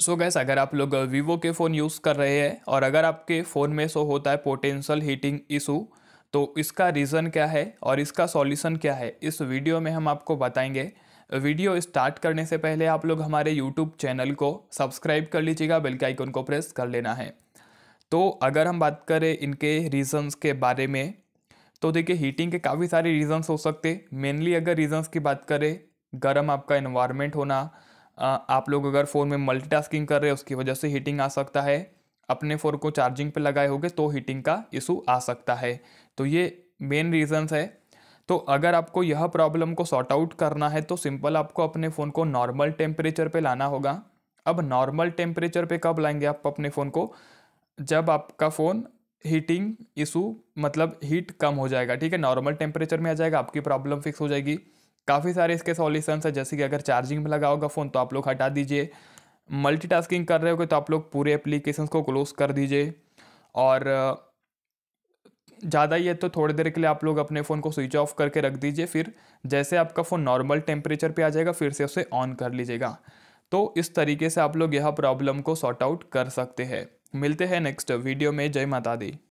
सो so gas अगर आप लोग वीवो uh, के फ़ोन यूज़ कर रहे हैं और अगर आपके फ़ोन में सो होता है पोटेंशियल हीटिंग इशू तो इसका रीज़न क्या है और इसका सॉल्यूशन क्या है इस वीडियो में हम आपको बताएंगे वीडियो uh, स्टार्ट करने से पहले आप लोग हमारे यूट्यूब चैनल को सब्सक्राइब कर लीजिएगा बेल के आइकन को प्रेस कर लेना है तो अगर हम बात करें इनके रीज़न्स के बारे में तो देखिए हीटिंग के काफ़ी सारे रीज़न्स हो सकते मेनली अगर रीज़न्स की बात करें गर्म आपका इन्वायरमेंट होना आप लोग अगर फ़ोन में मल्टीटास्किंग कर रहे हैं उसकी वजह से हीटिंग आ सकता है अपने फ़ोन को चार्जिंग पे लगाए होगे तो हीटिंग का इशू आ सकता है तो ये मेन रीज़न्स है तो अगर आपको यह प्रॉब्लम को सॉर्ट आउट करना है तो सिंपल आपको अपने फ़ोन को नॉर्मल टेम्परेचर पे लाना होगा अब नॉर्मल टेम्परेचर पे कब लाएंगे आप अपने फ़ोन को जब आपका फ़ोन हीटिंग इशू मतलब हीट कम हो जाएगा ठीक है नॉर्मल टेम्परेचर में आ जाएगा आपकी प्रॉब्लम फिक्स हो जाएगी काफ़ी सारे इसके सॉल्यूशन है जैसे कि अगर चार्जिंग में लगा होगा फ़ोन तो आप लोग हटा दीजिए मल्टीटास्किंग कर रहे हो तो आप लोग पूरे एप्लीकेशंस को क्लोज कर दीजिए और ज़्यादा ही है तो थोड़ी देर के लिए आप लोग अपने फ़ोन को स्विच ऑफ करके रख दीजिए फिर जैसे आपका फ़ोन नॉर्मल टेम्परेचर पे आ जाएगा फिर से उसे ऑन कर लीजिएगा तो इस तरीके से आप लोग यह प्रॉब्लम को सॉर्ट आउट कर सकते हैं मिलते हैं नेक्स्ट वीडियो में जय माता दी